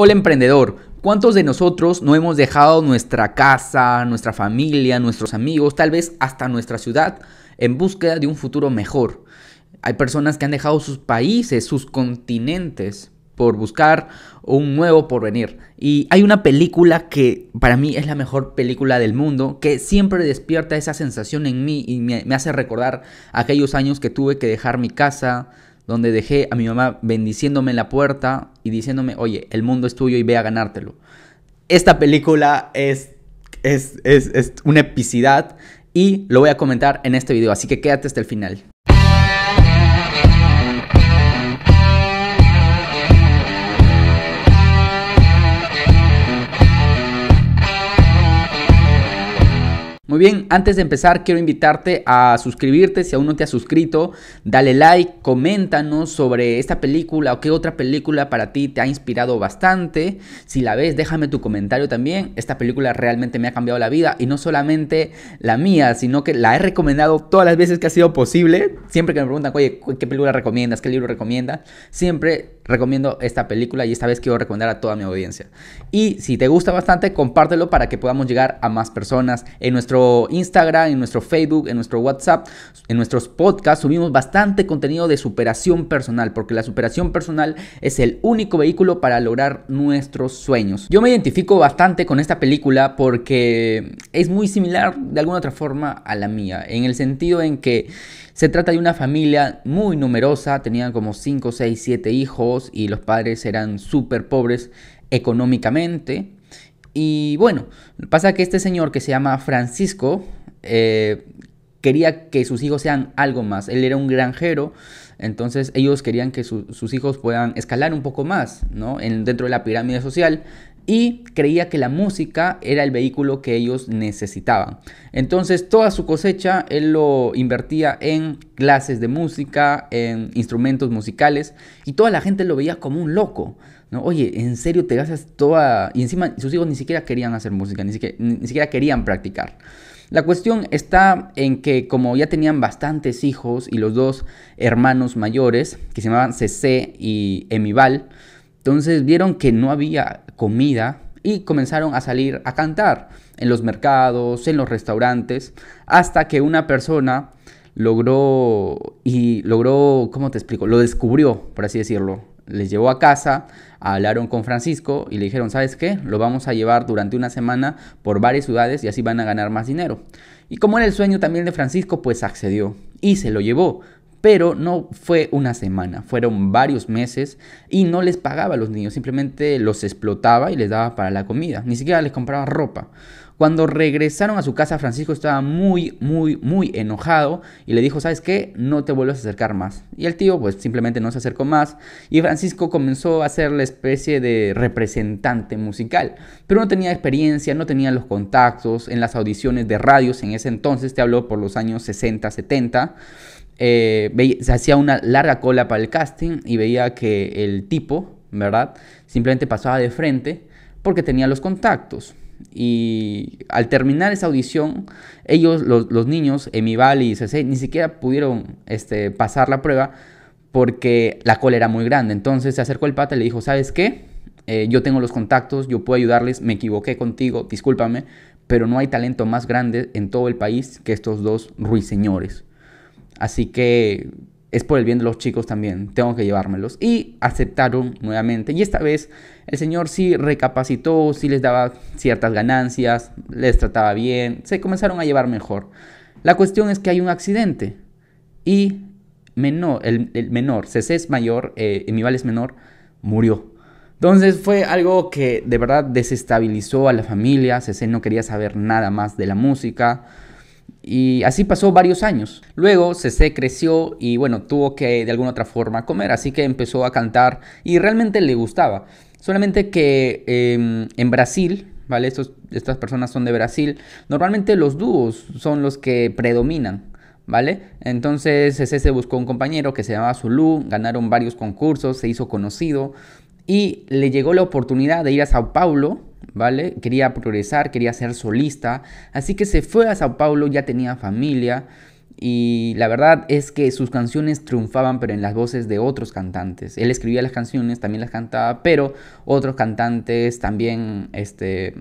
Hola emprendedor, ¿cuántos de nosotros no hemos dejado nuestra casa, nuestra familia, nuestros amigos, tal vez hasta nuestra ciudad, en búsqueda de un futuro mejor? Hay personas que han dejado sus países, sus continentes, por buscar un nuevo porvenir. Y hay una película que para mí es la mejor película del mundo, que siempre despierta esa sensación en mí y me, hace recordar aquellos años que tuve que dejar mi casa, donde dejé a mi mamá bendiciéndome en la puerta y diciéndome, oye, el mundo es tuyo y ve a ganártelo. Esta película es, es, es, es una epicidad y lo voy a comentar en este video, así que quédate hasta el final. Muy bien, antes de empezar quiero invitarte a suscribirte si aún no te has suscrito, dale like, coméntanos sobre esta película o qué otra película para ti te ha inspirado bastante. Si la ves, déjame tu comentario también. Esta película realmente me ha cambiado la vida y no solamente la mía, sino que la he recomendado todas las veces que ha sido posible. Siempre que me preguntan, oye, ¿qué película recomiendas? ¿Qué libro recomiendas? Siempre recomiendo esta película y esta vez quiero recomendar a toda mi audiencia. Y si te gusta bastante, compártelo para que podamos llegar a más personas. En nuestro Instagram, en nuestro Facebook, en nuestro WhatsApp, en nuestros podcasts subimos bastante contenido de superación personal, porque la superación personal es el único vehículo para lograr nuestros sueños. Yo me identifico bastante con esta película porque es muy similar de alguna otra forma a la mía, en el sentido en que se trata de una familia muy numerosa, tenían como 5, 6, 7 hijos, y los padres eran súper pobres económicamente. Y bueno, pasa que este señor que se llama Francisco eh, quería que sus hijos sean algo más. Él era un granjero, entonces ellos querían que sus hijos puedan escalar un poco más, dentro de la pirámide social y creía que la música era el vehículo que ellos necesitaban. Entonces toda su cosecha él lo invertía en clases de música, en instrumentos musicales y toda la gente lo veía como un loco. ¿no? Oye, en serio te gastas toda... Y encima sus hijos ni siquiera querían hacer música, ni siquiera, ni siquiera querían practicar. La cuestión está en que como ya tenían bastantes hijos y los dos hermanos mayores, que se llamaban CC y Emival entonces vieron que no había comida y comenzaron a salir a cantar en los mercados, en los restaurantes, hasta que una persona logró y logró, ¿cómo te explico? Lo descubrió, por así decirlo. Les llevó a casa, hablaron con Francisco y le dijeron, ¿sabes qué? Lo vamos a llevar durante una semana por varias ciudades y así van a ganar más dinero. Y como era el sueño también de Francisco, pues accedió y se lo llevó pero no fue una semana, fueron varios meses y no les pagaba a los niños, simplemente los explotaba y les daba para la comida, ni siquiera les compraba ropa. Cuando regresaron a su casa, Francisco estaba muy, muy, muy enojado y le dijo, ¿sabes qué? No te vuelvas a acercar más. Y el tío pues simplemente no se acercó más y Francisco comenzó a ser la especie de representante musical, pero no tenía experiencia, no tenía los contactos en las audiciones de radios en ese entonces, te hablo por los años 60, 70 eh, se hacía una larga cola para el casting y veía que el tipo, ¿verdad? Simplemente pasaba de frente porque tenía los contactos. Y al terminar esa audición, ellos, los, niños, niños, Emival y CC, ni siquiera pudieron este, pasar la prueba porque la cola era muy grande. Entonces se acercó el pata y le dijo, ¿sabes qué? Eh, yo tengo los contactos, yo puedo ayudarles, me equivoqué contigo, discúlpame, pero no hay talento más grande en todo el país que estos dos ruiseñores. Así que es por el bien de los chicos también, tengo que llevármelos. Y aceptaron nuevamente. Y esta vez el señor sí recapacitó, sí les daba ciertas ganancias, les trataba bien, se comenzaron a llevar mejor. La cuestión es que hay un accidente y menor, el, menor, CC es mayor, mi eh, Emival es menor, murió. Entonces fue algo que de verdad desestabilizó a la familia, CC no quería saber nada más de la música y así pasó varios años. Luego Cece creció y bueno, tuvo que de alguna otra forma comer, así que empezó a cantar y realmente le gustaba. Solamente que em, en Brasil, ¿vale? estas personas son de Brasil, normalmente los dúos son los que predominan. ¿vale? Entonces Cece se buscó un compañero que se llamaba Zulu, ganaron varios concursos, se hizo conocido y le llegó la oportunidad de ir a Sao Paulo ¿vale? Quería progresar, quería ser solista, así que se fue a Sao Paulo, ya tenía familia y la verdad es que sus canciones triunfaban pero en las voces de otros cantantes. Él escribía las canciones, también las cantaba, pero otros cantantes también este,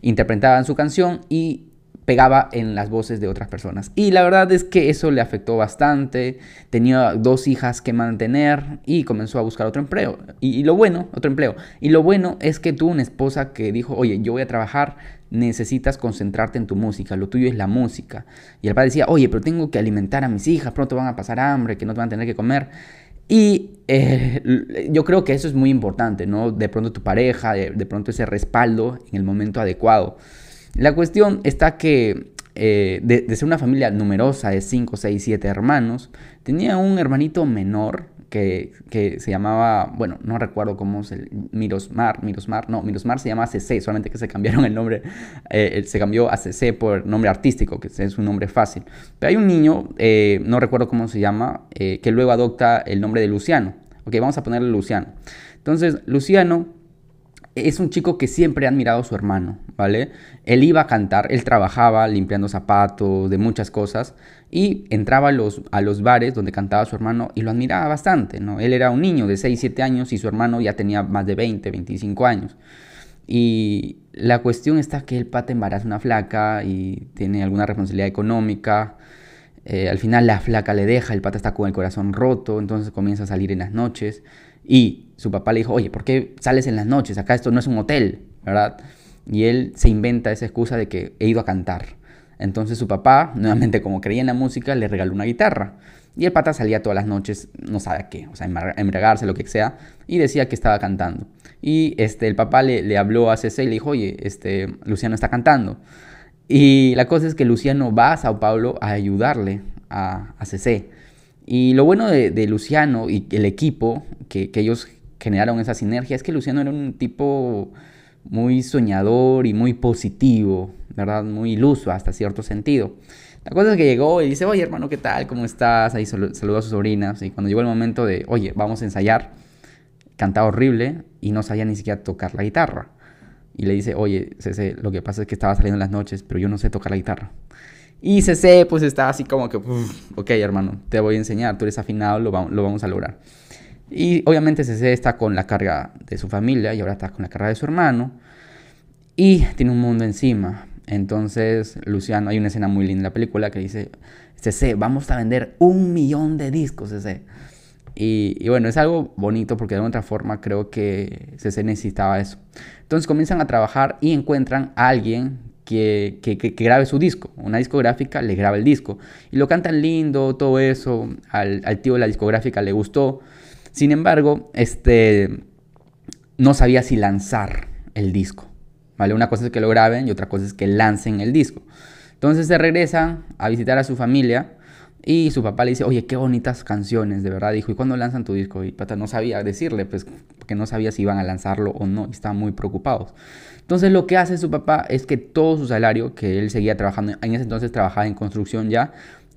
interpretaban su canción y pegaba en las voces de otras personas. Y la verdad es que eso le afectó bastante, tenía dos hijas que mantener y comenzó a buscar otro empleo. Y, lo bueno, otro empleo. Y lo bueno es que tuvo una esposa que dijo, oye, yo voy a trabajar, necesitas concentrarte en tu música, lo tuyo es la música. Y el padre decía, oye, pero tengo que alimentar a mis hijas, pronto van a pasar hambre, que no te van a tener que comer. Y eh, yo creo que eso es muy importante, ¿no? De pronto tu pareja, de pronto ese respaldo en el momento adecuado. La cuestión está que eh, de, ser una familia numerosa de 5, 6, 7 hermanos, tenía un hermanito menor que, se llamaba, bueno, no recuerdo cómo se, Mirosmar, Mirosmar, no, Mirosmar se llama CC, solamente que se cambiaron el nombre, eh, se cambió a CC por nombre artístico, que es un nombre fácil. Pero hay un niño, eh, no recuerdo cómo se llama, que luego adopta el nombre de Luciano. Ok, vamos a ponerle Luciano. Entonces, Luciano es un chico que siempre ha admirado a su hermano, ¿vale? Él iba a cantar, él trabajaba limpiando zapatos, de muchas cosas, y entraba a los, a los bares donde cantaba su hermano y lo admiraba bastante, ¿no? Él era un niño de 6, 7 años y su hermano ya tenía más de 20, 25 años. Y la cuestión está que el pata embaraza una flaca y tiene alguna responsabilidad económica eh, al final la flaca le deja, el pata está con el corazón roto, entonces comienza a salir en las noches. Y su papá le dijo, oye, ¿por qué sales en las noches? Acá esto no es un hotel, ¿verdad? Y él se inventa esa excusa de que he ido a cantar. Entonces su papá, nuevamente como creía en la música, le regaló una guitarra. Y el pata salía todas las noches, no sabe a qué, o sea, embriagarse, lo que sea, y decía que estaba cantando. Y este, el papá le, habló a CC y le dijo, oye, este, Luciano está cantando. Y la cosa es que Luciano va a Sao Paulo a ayudarle a, CC. Y lo bueno de, Luciano y el equipo que, ellos generaron esa sinergia es que Luciano era un tipo muy soñador y muy positivo, ¿verdad? Muy iluso hasta cierto sentido. La cosa es que llegó y dice, oye hermano, ¿qué tal? ¿Cómo estás? Ahí saluda a sus sobrinas. Y cuando llegó el momento de, oye, vamos a ensayar, cantaba horrible y no sabía ni siquiera tocar la guitarra y le dice, oye, C.C., lo que pasa es que estaba saliendo en las noches, pero yo no sé tocar la guitarra. Y C.C. pues está así como que, ok hermano, te voy a enseñar, tú eres afinado, lo, lo vamos a lograr. Y obviamente C.C. está con la carga de su familia y ahora está con la carga de su hermano y tiene un mundo encima. Entonces, Luciano, hay una escena muy linda en la película que dice, C.C., vamos a vender un millón de discos, C.C., y, bueno, es algo bonito porque de alguna otra forma creo que se necesitaba eso. Entonces comienzan a trabajar y encuentran a alguien que, que, grabe su disco. Una discográfica le graba el disco. Y lo cantan lindo, todo eso. Al, al tío de la discográfica le gustó. Sin embargo, este, no sabía si lanzar el disco. ¿vale? Una cosa es que lo graben y otra cosa es que lancen el disco. Entonces se regresan a visitar a su familia y su papá le dice, oye, qué bonitas canciones, de verdad. Dijo, ¿y cuándo lanzan tu disco? Y Pata no sabía decirle, pues, que no sabía si iban a lanzarlo o no. Y estaban muy preocupados. Entonces, lo que hace su papá es que todo su salario, que él seguía trabajando, en ese entonces trabajaba en construcción ya,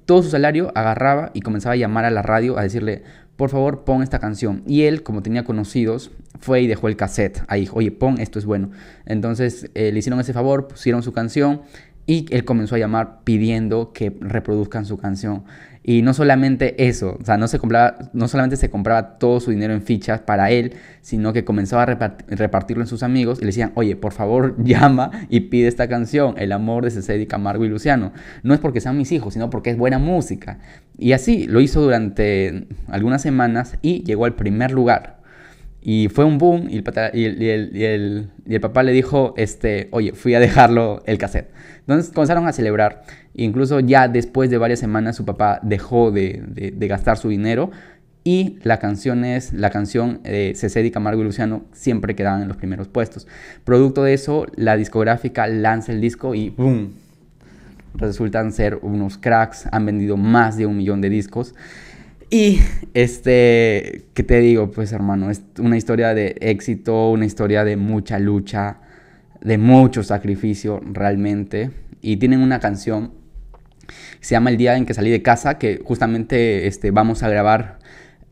todo su salario agarraba y comenzaba a llamar a la radio a decirle, por favor, pon esta canción. Y él, como tenía conocidos, fue y dejó el cassette ahí. Oye, pon, esto es bueno. Entonces eh, le hicieron ese favor, pusieron su canción y él comenzó a llamar pidiendo que reproduzcan su canción. Y no solamente eso, o sea, no, se compraba, no solamente se compraba todo su dinero en fichas para él, sino que comenzaba a repartirlo en sus amigos y le decían, oye, por favor llama y pide esta canción, El amor de Cecilia, Camargo y Luciano. No es porque sean mis hijos, sino porque es buena música. Y así lo hizo durante algunas semanas y llegó al primer lugar. Y fue un boom y el, papá le dijo, este, oye, fui a dejarlo el cassette. Entonces comenzaron a celebrar. Incluso ya después de varias semanas su papá dejó de, gastar su dinero y la canción, es, la canción eh, de eh, Camargo y Luciano siempre quedaban en los primeros puestos. Producto de eso, la discográfica lanza el disco y ¡boom! Resultan ser unos cracks, han vendido más de un millón de discos. Y este, ¿qué te digo? Pues hermano, es una historia de éxito, una historia de mucha lucha, de mucho sacrificio realmente. Y tienen una canción, se llama El día en que salí de casa, que justamente este, vamos a grabar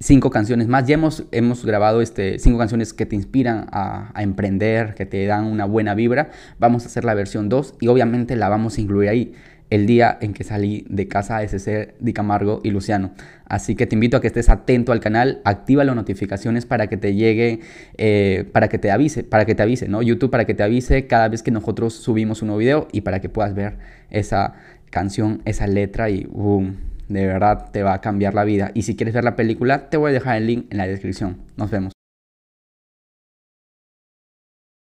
cinco canciones más. Ya hemos, hemos grabado este, cinco canciones que te inspiran a, a, emprender, que te dan una buena vibra. Vamos a hacer la versión 2 y obviamente la vamos a incluir ahí el día en que salí de casa de CC Di Camargo y Luciano. Así que te invito a que estés atento al canal, activa las notificaciones para que te llegue, eh, para que te avise, para que te avise, ¿no? YouTube para que te avise cada vez que nosotros subimos un nuevo video y para que puedas ver esa canción, esa letra y boom, de verdad te va a cambiar la vida. Y si quieres ver la película, te voy a dejar el link en la descripción. Nos vemos.